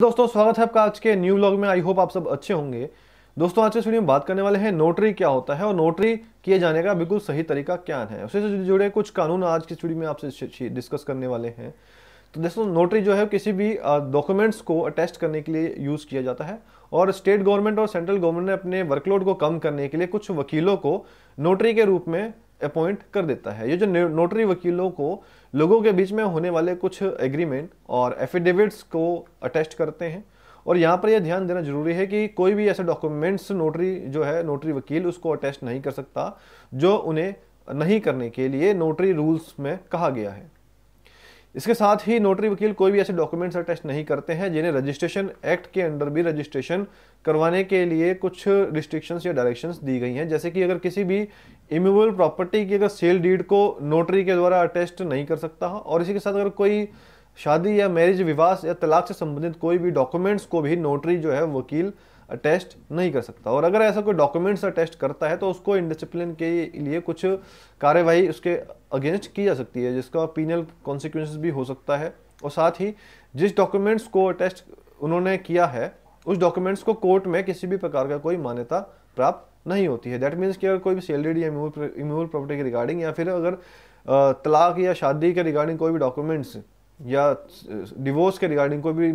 दोस्तों स्वागत है आपका आज के न्यू ब्लॉग में आई होप आप सब अच्छे होंगे दोस्तों आज के वीडियो में बात करने वाले हैं नोटरी क्या होता है और नोटरी किए जाने का बिल्कुल सही तरीका क्या है उससे जुड़े कुछ कानून आज की वीडियो में आपसे डिस्कस करने वाले हैं तो दोस्तों नोटरी जो है किसी भी डॉक्यूमेंट्स को अटेस्ट करने के लिए यूज़ किया जाता है और स्टेट गवर्नमेंट और सेंट्रल गवर्नमेंट ने अपने वर्कलोड को कम करने के लिए कुछ वकीलों को नोटरी के रूप में अपॉइंट कर देता है ये जो नोटरी वकीलों को लोगों के बीच में होने वाले कुछ एग्रीमेंट और एफिडेविट्स को अटेस्ट करते हैं और यहाँ पर यह ध्यान देना जरूरी है कि कोई भी ऐसा डॉक्यूमेंट्स नोटरी जो है नोटरी वकील उसको अटेस्ट नहीं कर सकता जो उन्हें नहीं करने के लिए नोटरी रूल्स में कहा गया है इसके साथ ही नोटरी वकील कोई भी ऐसे डॉक्यूमेंट्स अटैच नहीं करते हैं जिन्हें रजिस्ट्रेशन एक्ट के अंडर भी रजिस्ट्रेशन करवाने के लिए कुछ रिस्ट्रिक्शंस या डायरेक्शंस दी गई हैं जैसे कि अगर किसी भी इमूवेबल प्रॉपर्टी की अगर सेल डीड को नोटरी के द्वारा अटेस्ट नहीं कर सकता और इसी के साथ अगर कोई शादी या मैरिज विवाह या तलाक से संबंधित कोई भी डॉक्यूमेंट्स को भी नोटरी जो है वकील अटेस्ट नहीं कर सकता और अगर ऐसा कोई डॉक्यूमेंट्स अटेस्ट करता है तो उसको इनडिसिप्लिन के लिए कुछ कार्यवाही उसके अगेंस्ट की जा सकती है जिसका पीनल कॉन्सिक्वेंस भी हो सकता है और साथ ही जिस डॉक्यूमेंट्स को अटेस्ट उन्होंने किया है उस डॉक्यूमेंट्स को कोर्ट में किसी भी प्रकार का कोई मान्यता प्राप्त नहीं होती है दैट मीन्स कि अगर कोई भी सैलरी या इमूवल प्रॉपर्टी के रिगार्डिंग या फिर अगर तलाक या शादी के रिगार्डिंग कोई भी डॉक्यूमेंट्स या डिवोर्स के रिगार्डिंग कोई भी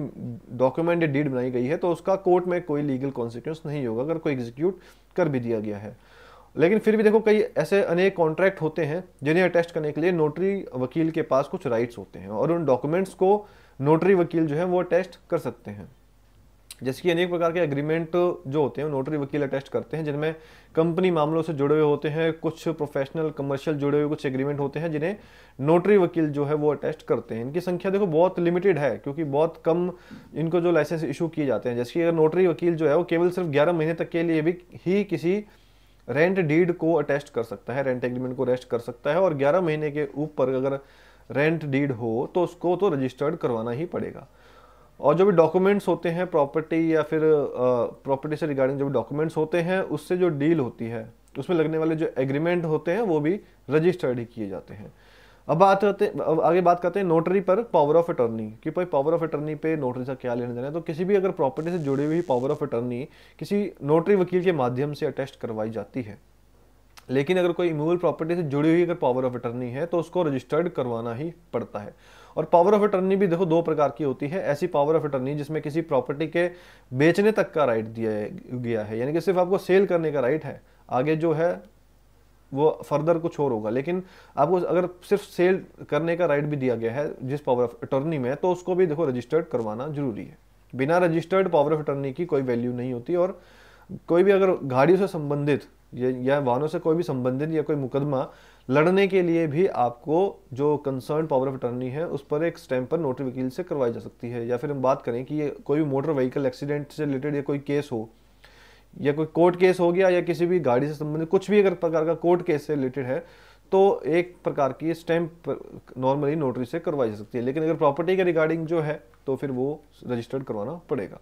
डॉक्यूमेंट या डीड बनाई गई है तो उसका कोर्ट में कोई लीगल कॉन्सिक्वेंस नहीं होगा अगर कोई एग्जीक्यूट कर भी दिया गया है लेकिन फिर भी देखो कई ऐसे अनेक कॉन्ट्रैक्ट होते हैं जिन्हें अटेस्ट करने के लिए नोटरी वकील के पास कुछ राइट्स होते हैं और उन डॉक्यूमेंट्स को नोटरी वकील जो है वो अटेस्ट कर सकते हैं जैसे कि अनेक प्रकार के एग्रीमेंट जो होते हैं नोटरी वकील अटेस्ट करते हैं जिनमें कंपनी मामलों से जुड़े हुए होते हैं कुछ प्रोफेशनल कमर्शियल जुड़े हुए कुछ एग्रीमेंट होते हैं जिन्हें नोटरी वकील जो है वो अटेस्ट करते हैं इनकी संख्या देखो बहुत लिमिटेड है क्योंकि बहुत कम इनको जो लाइसेंस इशू किए जाते हैं जैसे कि अगर नोटरी वकील जो है वो केवल सिर्फ ग्यारह महीने तक के लिए भी ही किसी रेंट डीड को अटेस्ट कर सकता है रेंट एग्रीमेंट को अटेस्ट कर सकता है और ग्यारह महीने के ऊपर अगर रेंट डीड हो तो उसको तो रजिस्टर्ड करवाना ही पड़ेगा और जो भी डॉक्यूमेंट्स होते हैं प्रॉपर्टी या फिर प्रॉपर्टी से रिगार्डिंग जो भी डॉक्यूमेंट्स होते हैं उससे जो डील होती है उसमें लगने वाले जो एग्रीमेंट होते हैं वो भी रजिस्टर्ड ही किए जाते हैं अब बात करते अब आगे बात करते हैं नोटरी पर पावर ऑफ अटर्नी कि भाई पावर ऑफ अटर्नी पे नोटरी का क्या लेना देना है तो किसी भी अगर प्रॉपर्टी से जुड़ी हुई पावर ऑफ अटर्नी किसी नोटरी वकील के माध्यम से अटेस्ट करवाई जाती है लेकिन अगर कोई इमूवल प्रॉपर्टी से जुड़ी हुई अगर पावर ऑफ अटर्नी है तो उसको रजिस्टर्ड करवाना ही पड़ता है और पावर ऑफ अटर्नी भी देखो दो प्रकार की होती है ऐसी पावर ऑफ अटर्नी जिसमें किसी प्रॉपर्टी के बेचने तक का राइट दिया गया है यानी कि सिर्फ आपको सेल करने का राइट है आगे जो है वो फर्दर कुछ और होगा लेकिन आपको अगर सिर्फ सेल करने का राइट भी दिया गया है जिस पावर ऑफ अटर्नी में तो उसको भी देखो रजिस्टर्ड करवाना जरूरी है बिना रजिस्टर्ड पावर ऑफ अटर्नी की कोई वैल्यू नहीं होती और कोई भी अगर गाड़ियों से संबंधित या वाहनों से कोई भी संबंधित या कोई मुकदमा लड़ने के लिए भी आपको जो कंसर्न पावर ऑफ अटर्नी है उस पर एक स्टैम्प पर नोटरी वकील से करवाई जा सकती है या फिर हम बात करें कि ये कोई भी मोटर व्हीकल एक्सीडेंट से रिलेटेड या कोई केस हो या कोई कोर्ट केस हो गया या किसी भी गाड़ी से संबंधित कुछ भी अगर प्रकार का कोर्ट केस से रिलेटेड है तो एक प्रकार की स्टैम्प नॉर्मली नोटरी से करवाई जा सकती है लेकिन अगर प्रॉपर्टी के रिगार्डिंग जो है तो फिर वो रजिस्टर्ड करवाना पड़ेगा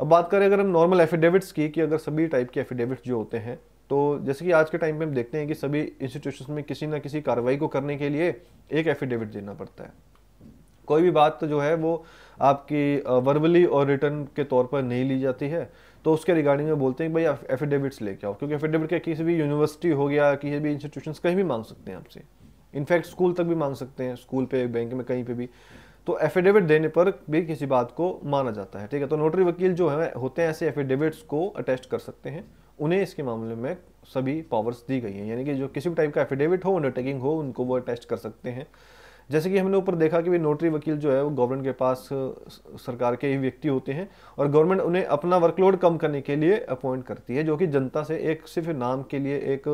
अब बात करें अगर हम नॉर्मल एफिडेविट्स की कि अगर सभी टाइप के एफिडेविट्स जो होते हैं तो जैसे कि आज के टाइम पे हम देखते हैं कि सभी इंस्टीट्यूशन में किसी ना किसी कार्रवाई को करने के लिए एक एफिडेविट देना पड़ता है कोई भी बात तो जो है वो आपकी वर्बली और रिटर्न के तौर पर नहीं ली जाती है तो उसके रिगार्डिंग में बोलते हैं भाई एफिडेविट्स लेके आओ क्योंकि एफिडेविट क्या किसी भी यूनिवर्सिटी हो गया किसी भी इंस्टीट्यूशन कहीं भी मांग सकते हैं आपसे इनफैक्ट स्कूल तक भी मांग सकते हैं स्कूल पे बैंक में कहीं पे भी तो एफिडेविट देने पर भी किसी बात को माना जाता है ठीक है तो नोटरी वकील जो है होते हैं ऐसे एफिडेविट्स को अटैच कर सकते हैं उन्हें इसके मामले में सभी पावर्स दी गई हैं यानी कि जो किसी भी टाइप का एफिडेविट हो अंडरटेकिंग हो उनको वो अटेस्ट कर सकते हैं जैसे कि हमने ऊपर देखा कि नोटरी वकील जो है वो गवर्नमेंट के पास सरकार के ही व्यक्ति होते हैं और गवर्नमेंट उन्हें अपना वर्कलोड कम करने के लिए अपॉइंट करती है जो कि जनता से एक सिर्फ नाम के लिए एक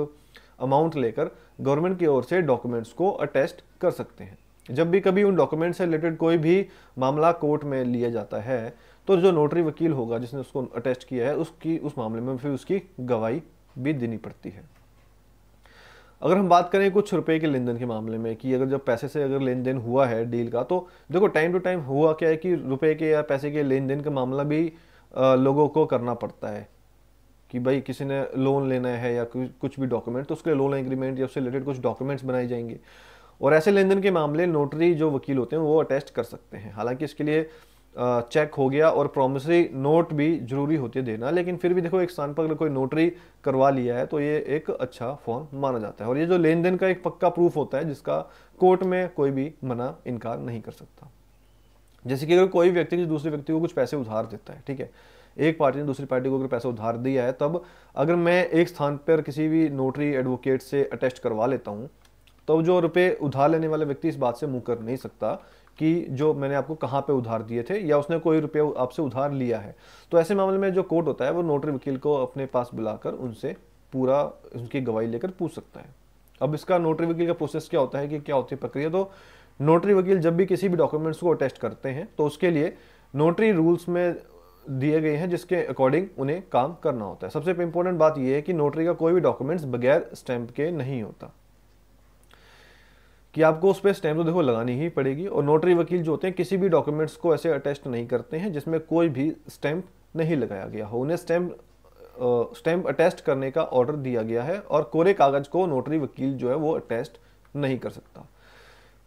अमाउंट लेकर गवर्नमेंट की ओर से डॉक्यूमेंट्स को अटेस्ट कर सकते हैं जब भी कभी उन डॉक्यूमेंट से रिलेटेड कोई भी मामला कोर्ट में लिया जाता है तो जो नोटरी वकील होगा जिसने उसको अटेस्ट किया है उसकी उस मामले में फिर उसकी गवाही भी देनी पड़ती है अगर हम बात करें कुछ रुपए के लेन देन के मामले में कि अगर जब पैसे से अगर लेन देन हुआ है डील का तो देखो टाइम टू टाइम हुआ क्या है कि रुपए के या पैसे के लेन देन का मामला भी लोगों को करना पड़ता है कि भाई किसी ने लोन लेना है या कुछ भी डॉक्यूमेंट तो उसके लिए लोन एग्रीमेंट या उससे रिलेटेड कुछ डॉक्यूमेंट्स बनाए जाएंगे और ऐसे लेन देन के मामले नोटरी जो वकील होते हैं वो अटेस्ट कर सकते हैं हालांकि इसके लिए चेक हो गया और प्रोमिसरी नोट भी ज़रूरी होती है देना लेकिन फिर भी देखो एक स्थान पर अगर कोई नोटरी करवा लिया है तो ये एक अच्छा फॉर्म माना जाता है और ये जो लेन देन का एक पक्का प्रूफ होता है जिसका कोर्ट में कोई भी मना इनकार नहीं कर सकता जैसे कि अगर कोई व्यक्ति दूसरे व्यक्ति को कुछ पैसे उधार देता है ठीक है एक पार्टी ने दूसरी पार्टी को अगर पैसा उधार दिया है तब अगर मैं एक स्थान पर किसी भी नोटरी एडवोकेट से अटेस्ट करवा लेता हूँ तब तो जो रुपये उधार लेने वाले व्यक्ति इस बात से मुकर नहीं सकता कि जो मैंने आपको कहाँ पे उधार दिए थे या उसने कोई रुपये आपसे उधार लिया है तो ऐसे मामले में जो कोर्ट होता है वो नोटरी वकील को अपने पास बुलाकर उनसे पूरा उनकी गवाही लेकर पूछ सकता है अब इसका नोटरी वकील का प्रोसेस क्या होता है कि क्या होती है प्रक्रिया तो नोटरी वकील जब भी किसी भी डॉक्यूमेंट्स को अटेस्ट करते हैं तो उसके लिए नोटरी रूल्स में दिए गए हैं जिसके अकॉर्डिंग उन्हें काम करना होता है सबसे इंपॉर्टेंट बात यह है कि नोटरी का कोई भी डॉक्यूमेंट्स बगैर स्टैंप के नहीं होता कि आपको उस पर स्टैम्प तो देखो लगानी ही पड़ेगी और नोटरी वकील जो होते हैं किसी भी डॉक्यूमेंट्स को ऐसे अटैच नहीं करते हैं जिसमें कोई भी स्टैम्प नहीं लगाया गया हो उन्हें स्टैम्प स्टैम्प अटेस्ट करने का ऑर्डर दिया गया है और कोरे कागज़ को नोटरी वकील जो है वो अटेस्ट नहीं कर सकता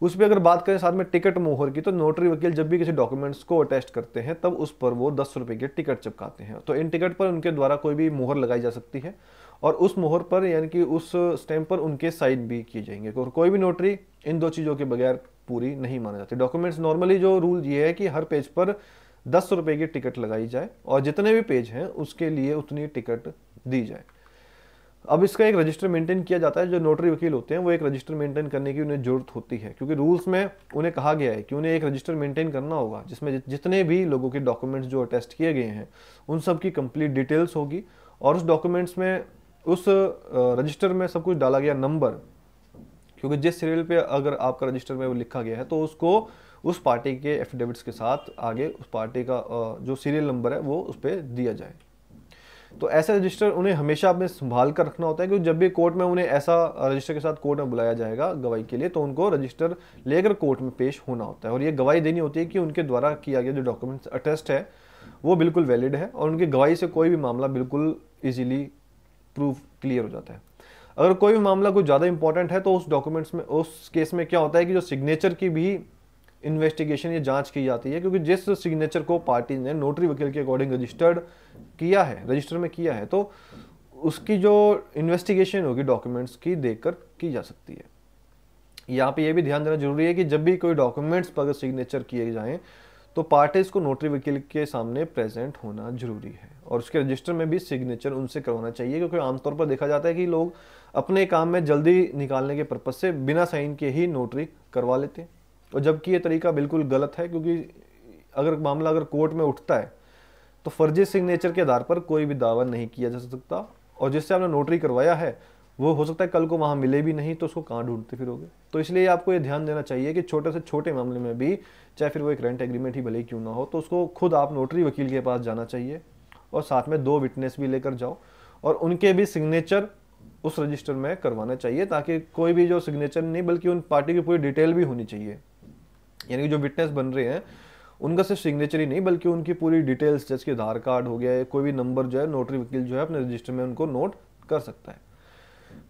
उस पर अगर बात करें साथ में टिकट मोहर की तो नोटरी वकील जब भी किसी डॉक्यूमेंट्स को अटेस्ट करते हैं तब उस पर वो दस रुपये के टिकट चिपकाते हैं तो इन टिकट पर उनके द्वारा कोई भी मोहर लगाई जा सकती है और उस मोहर पर यानी कि उस स्टैम्प पर उनके साइन भी किए जाएंगे और कोई भी नोटरी इन दो चीज़ों के बगैर पूरी नहीं माना जाती डॉक्यूमेंट्स नॉर्मली जो रूल ये है कि हर पेज पर दस रुपये की टिकट लगाई जाए और जितने भी पेज हैं उसके लिए उतनी टिकट दी जाए अब इसका एक रजिस्टर मेंटेन किया जाता है जो नोटरी वकील होते हैं वो एक रजिस्टर मेंटेन करने की उन्हें ज़रूरत होती है क्योंकि रूल्स में उन्हें कहा गया है कि उन्हें एक रजिस्टर मेंटेन करना होगा जिसमें जितने भी लोगों के डॉक्यूमेंट्स जो अटेस्ट किए गए हैं उन सब की कंप्लीट डिटेल्स होगी और उस डॉक्यूमेंट्स में उस रजिस्टर में सब कुछ डाला गया नंबर क्योंकि जिस सीरियल पे अगर आपका रजिस्टर में लिखा गया है तो उसको उस पार्टी के एफिडेविट्स के साथ आगे उस पार्टी का जो सीरियल नंबर है वो उस पर दिया जाए तो ऐसे रजिस्टर उन्हें हमेशा अपने संभाल कर रखना होता है क्योंकि जब भी कोर्ट में उन्हें ऐसा रजिस्टर के साथ कोर्ट में बुलाया जाएगा गवाही के लिए तो उनको रजिस्टर लेकर कोर्ट में पेश होना होता है और ये गवाही देनी होती है कि उनके द्वारा किया गया जो डॉक्यूमेंट्स अटेस्ट है वो बिल्कुल वैलिड है और उनकी गवाही से कोई भी मामला बिल्कुल ईजिली प्रूफ क्लियर हो जाता है अगर कोई भी मामला कुछ ज़्यादा इंपॉर्टेंट है तो उस डॉक्यूमेंट्स में उस केस में क्या होता है कि जो सिग्नेचर की भी इन्वेस्टिगेशन या जांच की जाती है क्योंकि जिस सिग्नेचर को पार्टी ने नोटरी वकील के अकॉर्डिंग रजिस्टर्ड किया है रजिस्टर में किया है तो उसकी जो इन्वेस्टिगेशन होगी डॉक्यूमेंट्स की देखकर की जा सकती है यहाँ पे ये भी ध्यान देना जरूरी है कि जब भी कोई डॉक्यूमेंट्स पर अगर सिग्नेचर किए जाएँ तो पार्टीज को नोटरी वकील के सामने प्रेजेंट होना जरूरी है और उसके रजिस्टर में भी सिग्नेचर उनसे करवाना चाहिए क्योंकि आमतौर पर देखा जाता है कि लोग अपने काम में जल्दी निकालने के पर्पज़ से बिना साइन के ही नोटरी करवा लेते हैं और जबकि ये तरीका बिल्कुल गलत है क्योंकि अगर मामला अगर कोर्ट में उठता है तो फर्जी सिग्नेचर के आधार पर कोई भी दावा नहीं किया जा सकता और जिससे आपने नोटरी करवाया है वो हो सकता है कल को वहाँ मिले भी नहीं तो उसको कहाँ ढूंढते फिरोगे तो इसलिए आपको ये ध्यान देना चाहिए कि छोटे से छोटे मामले में भी चाहे फिर वो एक रेंट एग्रीमेंट ही भले ही क्यों ना हो तो उसको खुद आप नोटरी वकील के पास जाना चाहिए और साथ में दो विटनेस भी लेकर जाओ और उनके भी सिग्नेचर उस रजिस्टर में करवाना चाहिए ताकि कोई भी जो सिग्नेचर नहीं बल्कि उन पार्टी की पूरी डिटेल भी होनी चाहिए यानी कि जो विटनेस बन रहे हैं उनका सिर्फ सिग्नेचर ही नहीं बल्कि उनकी पूरी डिटेल्स जैसे कि आधार कार्ड हो गया है कोई भी नंबर जो है नोटरी वकील जो है अपने रजिस्टर में उनको नोट कर सकता है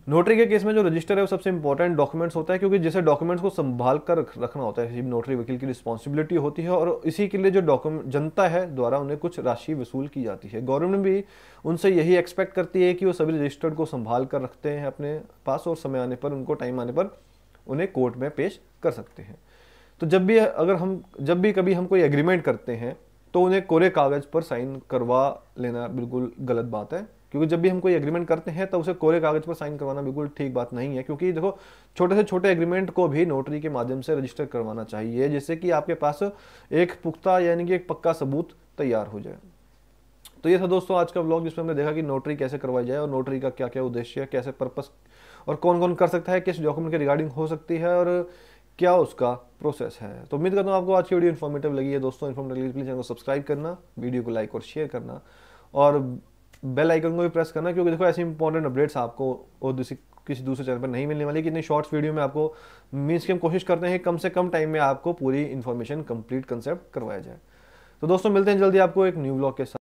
नोटरी के केस में जो रजिस्टर है वो सबसे इंपॉर्टेंट डॉक्यूमेंट्स होता है क्योंकि जैसे डॉक्यूमेंट्स को संभाल कर रखना होता है नोटरी वकील की रिस्पॉन्सिबिलिटी होती है और इसी के लिए जो डॉक्यूमेंट जनता है द्वारा उन्हें कुछ राशि वसूल की जाती है गवर्नमेंट भी उनसे यही एक्सपेक्ट करती है कि वो सभी रजिस्टर्ड को संभाल कर रखते हैं अपने पास और समय आने पर उनको टाइम आने पर उन्हें कोर्ट में पेश कर सकते हैं तो जब भी अगर हम जब भी कभी हम कोई एग्रीमेंट करते हैं तो उन्हें कोरे कागज़ पर साइन करवा लेना बिल्कुल गलत बात है क्योंकि जब भी हम कोई एग्रीमेंट करते हैं तो उसे कोरे कागज पर साइन करवाना बिल्कुल ठीक बात नहीं है क्योंकि देखो छोटे से छोटे एग्रीमेंट को भी नोटरी के माध्यम से रजिस्टर करवाना चाहिए जिससे कि आपके पास एक पुख्ता यानी कि एक पक्का सबूत तैयार हो जाए तो ये था दोस्तों आज का ब्लॉग जिसमें हमने देखा कि नोटरी कैसे करवाई जाए और नोटरी का क्या क्या उद्देश्य है कैसे पर्पस और कौन कौन कर सकता है किस डॉक्यूमेंट के रिगार्डिंग हो सकती है और क्या उसका प्रोसेस है तो उम्मीद करता हूँ आपको आज की वीडियो इन्फॉर्मेटिव लगी है दोस्तों इन्फॉर्मेटिव लगी प्लीज चैनल को सब्सक्राइब करना वीडियो को लाइक और शेयर करना और बेल आइकन को भी प्रेस करना क्योंकि देखो ऐसे इंपॉर्टेंट अपडेट्स आपको और दूसरी किसी दूसरे चैनल पर नहीं मिलने वाली कितनी शॉर्ट्स वीडियो में आपको मीन्स की हम कोशिश करते हैं कम से कम टाइम में आपको पूरी इन्फॉर्मेशन कंप्लीट कंसेप्ट करवाया जाए तो दोस्तों मिलते हैं जल्दी आपको एक न्यू ब्लॉग के साथ